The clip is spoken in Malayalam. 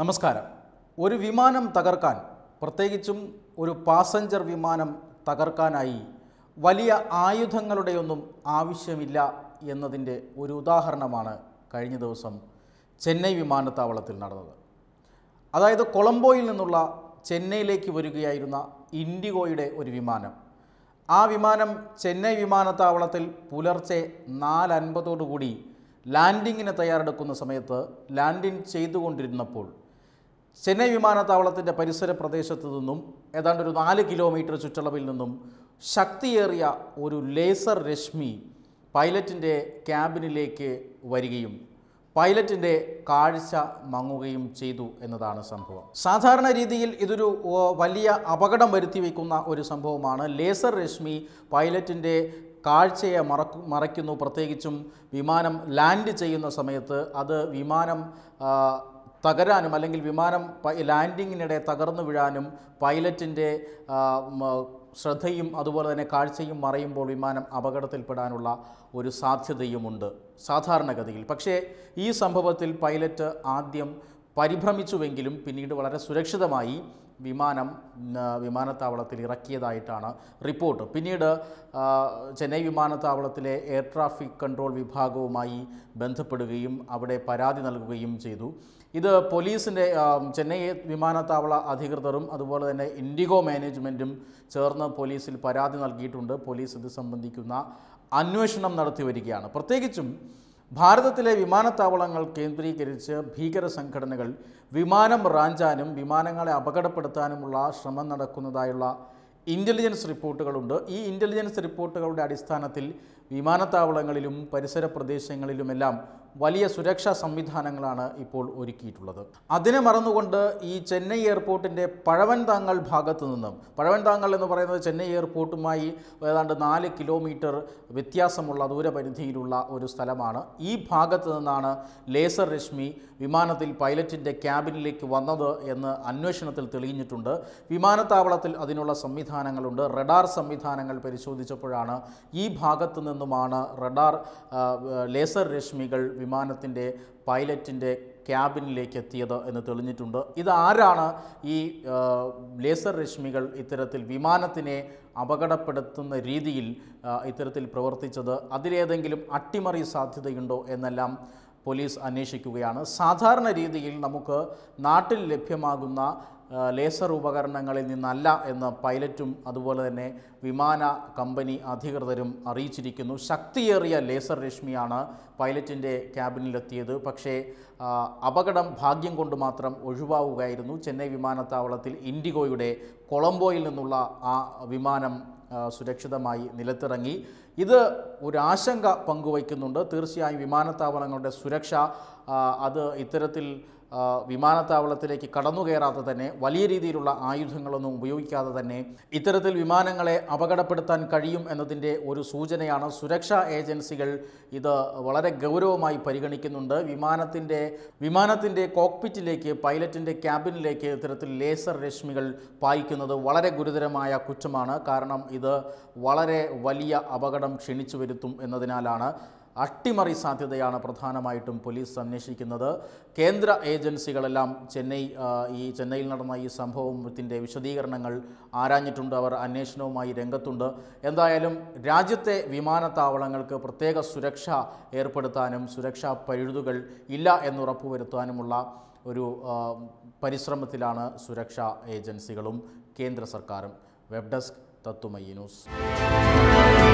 നമസ്കാരം ഒരു വിമാനം തകർക്കാൻ പ്രത്യേകിച്ചും ഒരു പാസഞ്ചർ വിമാനം തകർക്കാനായി വലിയ ആയുധങ്ങളുടെയൊന്നും ആവശ്യമില്ല എന്നതിൻ്റെ ഒരു ഉദാഹരണമാണ് കഴിഞ്ഞ ദിവസം ചെന്നൈ വിമാനത്താവളത്തിൽ നടന്നത് അതായത് കൊളംബോയിൽ നിന്നുള്ള ചെന്നൈയിലേക്ക് വരികയായിരുന്ന ഇൻഡിഗോയുടെ ഒരു വിമാനം ആ വിമാനം ചെന്നൈ വിമാനത്താവളത്തിൽ പുലർച്ചെ നാലൻപതോടുകൂടി ലാൻഡിങ്ങിന് തയ്യാറെടുക്കുന്ന സമയത്ത് ലാൻഡിങ് ചെയ്തുകൊണ്ടിരുന്നപ്പോൾ ചെന്നൈ വിമാനത്താവളത്തിൻ്റെ പരിസര പ്രദേശത്തു നിന്നും ഏതാണ്ട് ഒരു നാല് കിലോമീറ്റർ ചുറ്റളവിൽ നിന്നും ശക്തിയേറിയ ഒരു ലേസർ രശ്മി പൈലറ്റിൻ്റെ ക്യാബിനിലേക്ക് വരികയും പൈലറ്റിൻ്റെ കാഴ്ച മങ്ങുകയും ചെയ്തു എന്നതാണ് സംഭവം സാധാരണ രീതിയിൽ ഇതൊരു വലിയ അപകടം വരുത്തി വയ്ക്കുന്ന ഒരു സംഭവമാണ് ലേസർ രശ്മി പൈലറ്റിൻ്റെ കാഴ്ചയെ മറക്കു മറയ്ക്കുന്നു പ്രത്യേകിച്ചും വിമാനം ലാൻഡ് ചെയ്യുന്ന സമയത്ത് അത് വിമാനം തകരാനും അല്ലെങ്കിൽ വിമാനം ലാൻഡിങ്ങിനിടെ തകർന്നു വീഴാനും പൈലറ്റിൻ്റെ ശ്രദ്ധയും അതുപോലെ തന്നെ കാഴ്ചയും മറയുമ്പോൾ വിമാനം അപകടത്തിൽപ്പെടാനുള്ള ഒരു സാധ്യതയുമുണ്ട് സാധാരണഗതിയിൽ പക്ഷേ ഈ സംഭവത്തിൽ പൈലറ്റ് ആദ്യം പരിഭ്രമിച്ചുവെങ്കിലും പിന്നീട് വളരെ സുരക്ഷിതമായി വിമാനം വിമാനത്താവളത്തിൽ ഇറക്കിയതായിട്ടാണ് റിപ്പോർട്ട് പിന്നീട് ചെന്നൈ വിമാനത്താവളത്തിലെ എയർ ട്രാഫിക് കൺട്രോൾ വിഭാഗവുമായി ബന്ധപ്പെടുകയും അവിടെ പരാതി നൽകുകയും ചെയ്തു ഇത് പോലീസിൻ്റെ ചെന്നൈ വിമാനത്താവള അധികൃതരും അതുപോലെ തന്നെ ഇൻഡിഗോ മാനേജ്മെൻറ്റും ചേർന്ന് പോലീസിൽ പരാതി നൽകിയിട്ടുണ്ട് പോലീസ് ഇത് സംബന്ധിക്കുന്ന അന്വേഷണം നടത്തി വരികയാണ് പ്രത്യേകിച്ചും ഭാരതത്തിലെ വിമാനത്താവളങ്ങൾ കേന്ദ്രീകരിച്ച് ഭീകര സംഘടനകൾ വിമാനം റാഞ്ചാനും വിമാനങ്ങളെ അപകടപ്പെടുത്താനുമുള്ള ശ്രമം നടക്കുന്നതായുള്ള ഇൻ്റലിജൻസ് റിപ്പോർട്ടുകളുണ്ട് ഈ ഇൻ്റലിജൻസ് റിപ്പോർട്ടുകളുടെ അടിസ്ഥാനത്തിൽ വിമാനത്താവളങ്ങളിലും പരിസര പ്രദേശങ്ങളിലുമെല്ലാം വലിയ സുരക്ഷാ സംവിധാനങ്ങളാണ് ഇപ്പോൾ ഒരുക്കിയിട്ടുള്ളത് അതിനെ മറന്നുകൊണ്ട് ഈ ചെന്നൈ എയർപോർട്ടിൻ്റെ പഴവൻതാങ്ങൽ ഭാഗത്തു നിന്നും പഴവൻതാങ്ങൽ എന്ന് പറയുന്നത് ചെന്നൈ എയർപോർട്ടുമായി ഏതാണ്ട് നാല് കിലോമീറ്റർ വ്യത്യാസമുള്ള ദൂരപരിധിയിലുള്ള ഒരു സ്ഥലമാണ് ഈ ഭാഗത്ത് നിന്നാണ് ലേസർ രശ്മി വിമാനത്തിൽ പൈലറ്റിൻ്റെ ക്യാബിനിലേക്ക് വന്നത് എന്ന് അന്വേഷണത്തിൽ തെളിഞ്ഞിട്ടുണ്ട് വിമാനത്താവളത്തിൽ അതിനുള്ള സംവിധാനങ്ങളുണ്ട് റഡാർ സംവിധാനങ്ങൾ പരിശോധിച്ചപ്പോഴാണ് ഈ ഭാഗത്തു നിന്നുമാണ് റഡാർ ലേസർ രശ്മികൾ വിമാനത്തിൻ്റെ പൈലറ്റിൻ്റെ ക്യാബിനിലേക്ക് എത്തിയത് എന്ന് തെളിഞ്ഞിട്ടുണ്ട് ഇതാരാണ് ഈ ലേസർ രശ്മികൾ ഇത്തരത്തിൽ വിമാനത്തിനെ അപകടപ്പെടുത്തുന്ന രീതിയിൽ ഇത്തരത്തിൽ പ്രവർത്തിച്ചത് അതിലേതെങ്കിലും അട്ടിമറി സാധ്യതയുണ്ടോ എന്നെല്ലാം പോലീസ് അന്വേഷിക്കുകയാണ് സാധാരണ രീതിയിൽ നമുക്ക് നാട്ടിൽ ലഭ്യമാകുന്ന ലേസർ ഉപകരണങ്ങളിൽ നിന്നല്ല എന്ന് പൈലറ്റും അതുപോലെ തന്നെ വിമാന കമ്പനി അധികൃതരും അറിയിച്ചിരിക്കുന്നു ശക്തിയേറിയ ലേസർ രശ്മിയാണ് പൈലറ്റിൻ്റെ ക്യാബിനിലെത്തിയത് പക്ഷേ അപകടം ഭാഗ്യം കൊണ്ട് മാത്രം ഒഴിവാവുകയായിരുന്നു ചെന്നൈ വിമാനത്താവളത്തിൽ ഇൻഡിഗോയുടെ കൊളംബോയിൽ നിന്നുള്ള ആ വിമാനം സുരക്ഷിതമായി നിലത്തിറങ്ങി ഇത് ഒരു ആശങ്ക പങ്കുവയ്ക്കുന്നുണ്ട് തീർച്ചയായും വിമാനത്താവളങ്ങളുടെ സുരക്ഷ അത് ഇത്തരത്തിൽ വിമാനത്താവളത്തിലേക്ക് കടന്നു കയറാതെ തന്നെ വലിയ രീതിയിലുള്ള ആയുധങ്ങളൊന്നും ഉപയോഗിക്കാതെ തന്നെ ഇത്തരത്തിൽ വിമാനങ്ങളെ അപകടപ്പെടുത്താൻ കഴിയും എന്നതിൻ്റെ ഒരു സൂചനയാണ് സുരക്ഷാ ഏജൻസികൾ ഇത് വളരെ ഗൗരവമായി പരിഗണിക്കുന്നുണ്ട് വിമാനത്തിൻ്റെ വിമാനത്തിൻ്റെ കോക്പിറ്റിലേക്ക് പൈലറ്റിൻ്റെ ക്യാബിനിലേക്ക് ഇത്തരത്തിൽ ലേസർ രശ്മികൾ പായിക്കുന്നത് വളരെ ഗുരുതരമായ കുറ്റമാണ് കാരണം ഇത് വളരെ വലിയ അപകടം ക്ഷണിച്ചു വരുത്തും എന്നതിനാലാണ് അട്ടിമറി സാധ്യതയാണ് പ്രധാനമായിട്ടും പോലീസ് അന്വേഷിക്കുന്നത് കേന്ദ്ര ഏജൻസികളെല്ലാം ചെന്നൈ ഈ ചെന്നൈയിൽ നടന്ന ഈ സംഭവത്തിൻ്റെ വിശദീകരണങ്ങൾ ആരാഞ്ഞിട്ടുണ്ട് അവർ അന്വേഷണവുമായി രംഗത്തുണ്ട് എന്തായാലും രാജ്യത്തെ വിമാനത്താവളങ്ങൾക്ക് പ്രത്യേക സുരക്ഷ ഏർപ്പെടുത്താനും സുരക്ഷാ പഴുതുകൾ ഇല്ല വരുത്താനുമുള്ള ഒരു പരിശ്രമത്തിലാണ് സുരക്ഷാ ഏജൻസികളും കേന്ദ്ര സർക്കാരും വെബ് ഡെസ്ക് തത്തുമയി ന്യൂസ്